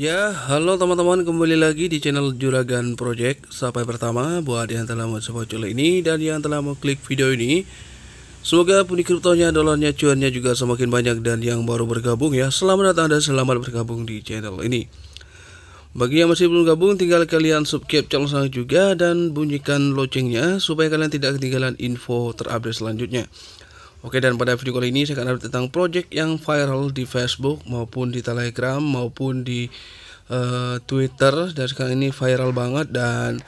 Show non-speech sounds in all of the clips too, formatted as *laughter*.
Ya, halo teman-teman, kembali lagi di channel Juragan Project. Sampai pertama buat yang telah mensupport channel ini dan yang telah mengklik video ini. Semoga puni kriptonya, dolarnya, cuannya juga semakin banyak dan yang baru bergabung ya, selamat datang dan selamat bergabung di channel ini. Bagi yang masih belum gabung, tinggal kalian subscribe channel saya juga dan bunyikan loncengnya supaya kalian tidak ketinggalan info terupdate selanjutnya. Oke dan pada video kali ini saya akan update tentang project yang viral di Facebook maupun di Telegram maupun di uh, Twitter dan sekarang ini viral banget dan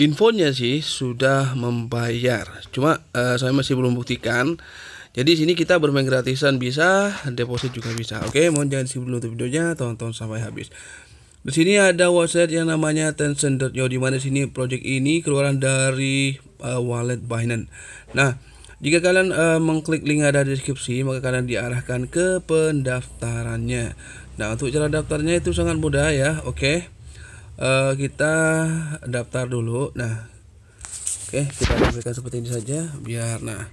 infonya sih sudah membayar. Cuma uh, saya masih belum buktikan. Jadi sini kita bermain gratisan bisa, deposit juga bisa. Oke, mohon jangan skip dulu untuk videonya, tonton sampai habis. Di sini ada website yang namanya Tencent.io di mana sini project ini keluaran dari uh, wallet Binance. Nah, jika kalian uh, mengklik link ada di deskripsi, maka kalian diarahkan ke pendaftarannya. Nah, untuk cara daftarnya itu sangat mudah ya. Oke. Okay. Eh, kita daftar dulu. Nah, Oke, okay, kita tampilkan seperti ini saja biar nah.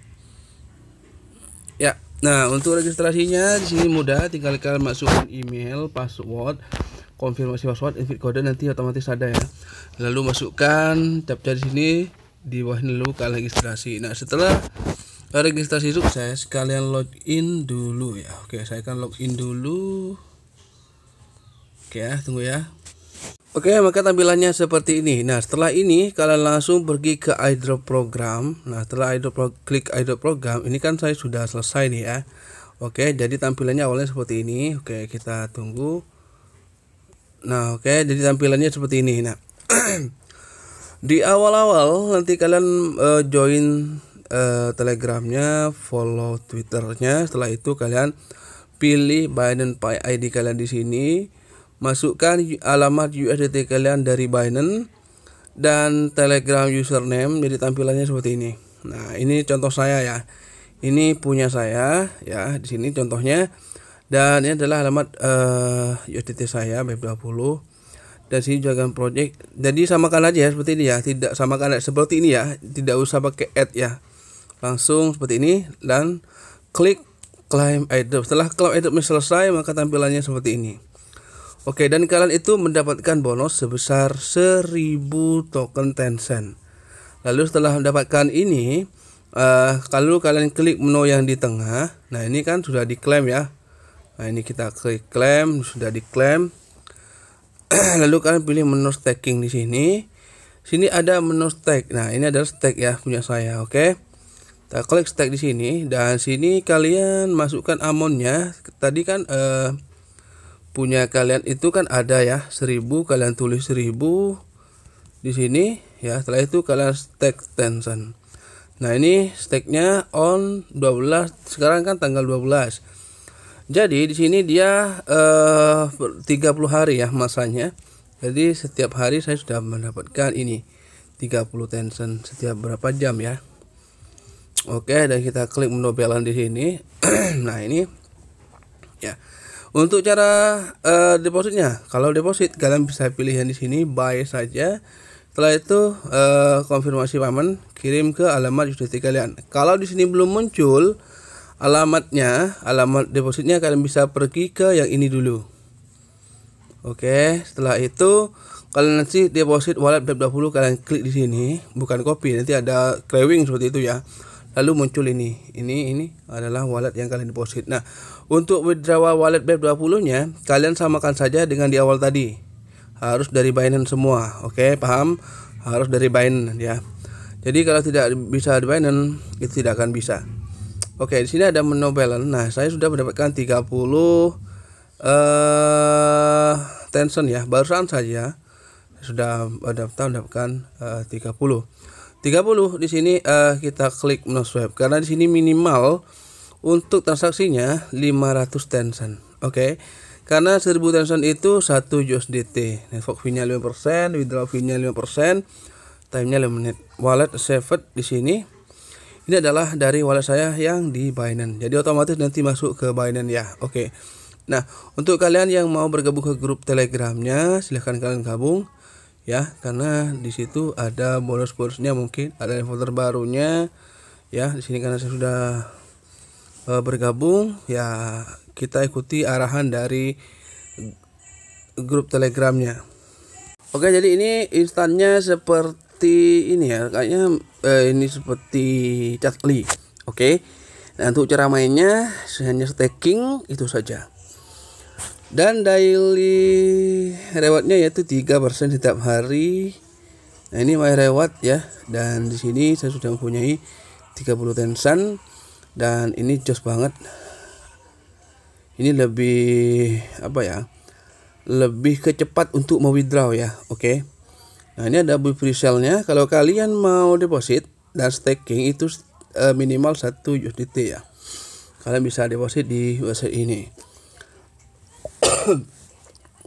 Ya, nah untuk registrasinya di sini mudah, tinggal kalian masukkan email, password, konfirmasi password, invite kode nanti otomatis ada ya. Lalu masukkan captcha di sini, di bawah ini dulu kalian registrasi. Nah, setelah registrasi sukses kalian login dulu ya oke saya akan login dulu oke ya tunggu ya Oke, maka tampilannya seperti ini. Nah, setelah ini kalian langsung pergi ke iDrop program. Nah, setelah iDrop klik iDrop program, ini kan saya sudah selesai nih ya. Oke, jadi tampilannya awalnya seperti ini. Oke, kita tunggu. Nah, oke, jadi tampilannya seperti ini. Nah, *clears throat* di awal-awal nanti kalian uh, join Eh, telegramnya follow twitternya setelah itu kalian pilih Binance Pay ID kalian di sini masukkan alamat USDT kalian dari Binance dan Telegram username jadi tampilannya seperti ini. Nah, ini contoh saya ya. Ini punya saya ya, di sini contohnya dan ini adalah alamat uh, eh, USDT saya b 20 dan sini juga project. Jadi samakan aja ya seperti ini ya, tidak samakan seperti ini ya, tidak usah pakai add ya langsung seperti ini dan klik claim item setelah claim item selesai maka tampilannya seperti ini Oke dan kalian itu mendapatkan bonus sebesar 1000 token Tencent lalu setelah mendapatkan ini uh, eh, kalau kalian klik menu yang di tengah nah ini kan sudah diklaim ya nah ini kita klik claim sudah diklaim *clears throat* lalu kalian pilih menu staking di sini sini ada menu stake nah ini adalah stake ya punya saya oke okay? Kita eh, klik stack di sini dan sini kalian masukkan amonnya. Tadi kan eh, punya kalian itu kan ada ya 1000 kalian tulis 1000 di sini ya. Setelah itu kalian stack tension. Nah, ini stacknya on 12 sekarang kan tanggal 12. Jadi di sini dia eh, 30 hari ya masanya. Jadi setiap hari saya sudah mendapatkan ini 30 tension setiap berapa jam ya. Oke, dan kita klik menu balance di sini. *clears throat* nah, ini ya. Untuk cara uh, depositnya, kalau deposit kalian bisa pilih yang di sini buy saja. Setelah itu uh, konfirmasi payment kirim ke alamat USDT kalian. Kalau di sini belum muncul alamatnya, alamat depositnya kalian bisa pergi ke yang ini dulu. Oke, setelah itu kalian nanti deposit wallet 20 kalian klik di sini, bukan copy, nanti ada craving seperti itu ya lalu muncul ini ini ini adalah wallet yang kalian deposit nah untuk withdraw wallet BEP 20 nya kalian samakan saja dengan di awal tadi harus dari Binance semua oke paham harus dari Binance ya jadi kalau tidak bisa di Binance itu tidak akan bisa oke di sini ada menu balance nah saya sudah mendapatkan 30 eh uh, tension ya barusan saja sudah mendapatkan eh, uh, 30 30 di sini uh, kita klik no swap karena di sini minimal untuk transaksinya 500 tensen. Oke. Okay? Karena 1000 tensen itu 1 USDT. Network fee-nya 5%, withdraw fee-nya 5%, time-nya 5 menit. Wallet saved di sini ini adalah dari wallet saya yang di Binance. Jadi otomatis nanti masuk ke Binance ya. Oke. Okay. Nah, untuk kalian yang mau bergabung ke grup Telegramnya, silahkan kalian gabung ya karena di situ ada bonus-bonusnya mungkin ada info terbarunya ya di sini karena saya sudah uh, bergabung ya kita ikuti arahan dari grup telegramnya oke jadi ini instannya seperti ini ya kayaknya eh, ini seperti catli oke nah untuk cara mainnya hanya staking itu saja dan daily rewardnya yaitu 3% setiap hari nah ini my reward ya dan di sini saya sudah mempunyai 30 tensan dan ini jos banget ini lebih apa ya lebih kecepat untuk mau withdraw ya oke okay. nah ini ada free sale nya kalau kalian mau deposit dan staking itu eh, minimal 1 USDT ya kalian bisa deposit di website ini *coughs*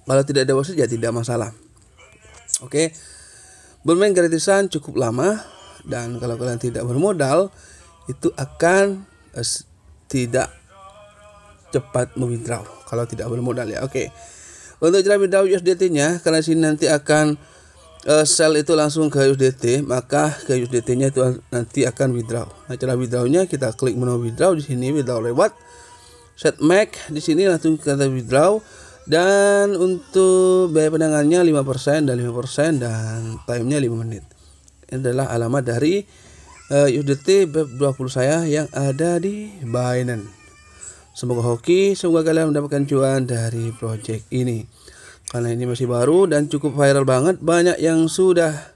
kalau tidak ada wasit ya tidak masalah oke okay? bermain gratisan cukup lama dan kalau kalian tidak bermodal itu akan eh, tidak cepat mewithdraw kalau tidak bermodal ya oke okay. untuk cara withdraw USDT nya karena sini nanti akan uh, eh, sell itu langsung ke USDT maka ke USDT nya itu nanti akan withdraw nah cara withdraw nya kita klik menu withdraw di sini withdraw lewat set max di sini langsung kita withdraw dan untuk biaya penangannya 5% dan 5% dan timenya 5 menit ini adalah alamat dari uh, UDT Beb 20 saya yang ada di Binance semoga hoki semoga kalian mendapatkan cuan dari project ini karena ini masih baru dan cukup viral banget banyak yang sudah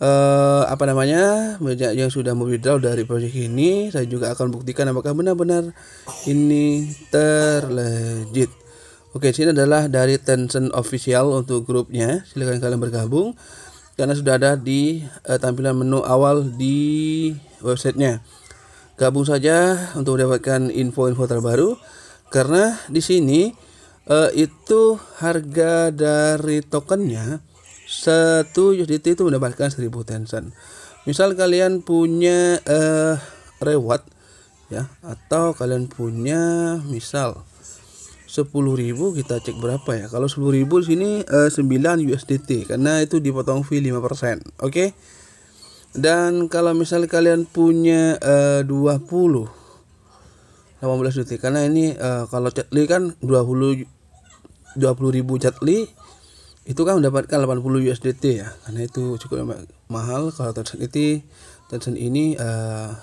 uh, apa namanya banyak yang sudah mau withdraw dari proyek ini saya juga akan buktikan apakah benar-benar ini terlegit Oke, sini adalah dari Tencent official untuk grupnya. Silahkan kalian bergabung karena sudah ada di uh, tampilan menu awal di websitenya. Gabung saja untuk mendapatkan info-info terbaru karena di sini uh, itu harga dari tokennya satu USDT itu mendapatkan 1000 Tencent misal kalian punya uh, reward ya atau kalian punya misal 10.000 kita cek berapa ya kalau 10.000 di sini uh, 9 USDT karena itu dipotong fee 5% oke okay? dan kalau misal kalian punya uh, 20 18 USDT karena ini uh, kalau cek kan 20 20.000 ribu itu kan mendapatkan 80 USDT ya karena itu cukup mahal kalau Tencent ini Tencent ini uh,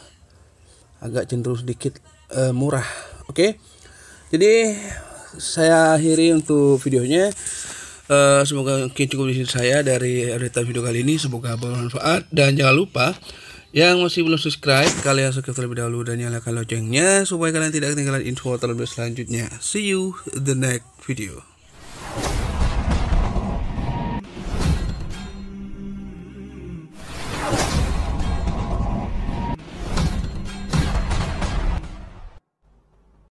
agak cenderung sedikit uh, murah oke okay? jadi saya akhiri untuk videonya uh, semoga mungkin cukup di sini saya dari update video kali ini semoga bermanfaat dan jangan lupa yang masih belum subscribe kalian subscribe terlebih dahulu dan nyalakan loncengnya supaya kalian tidak ketinggalan info terlebih selanjutnya see you the next video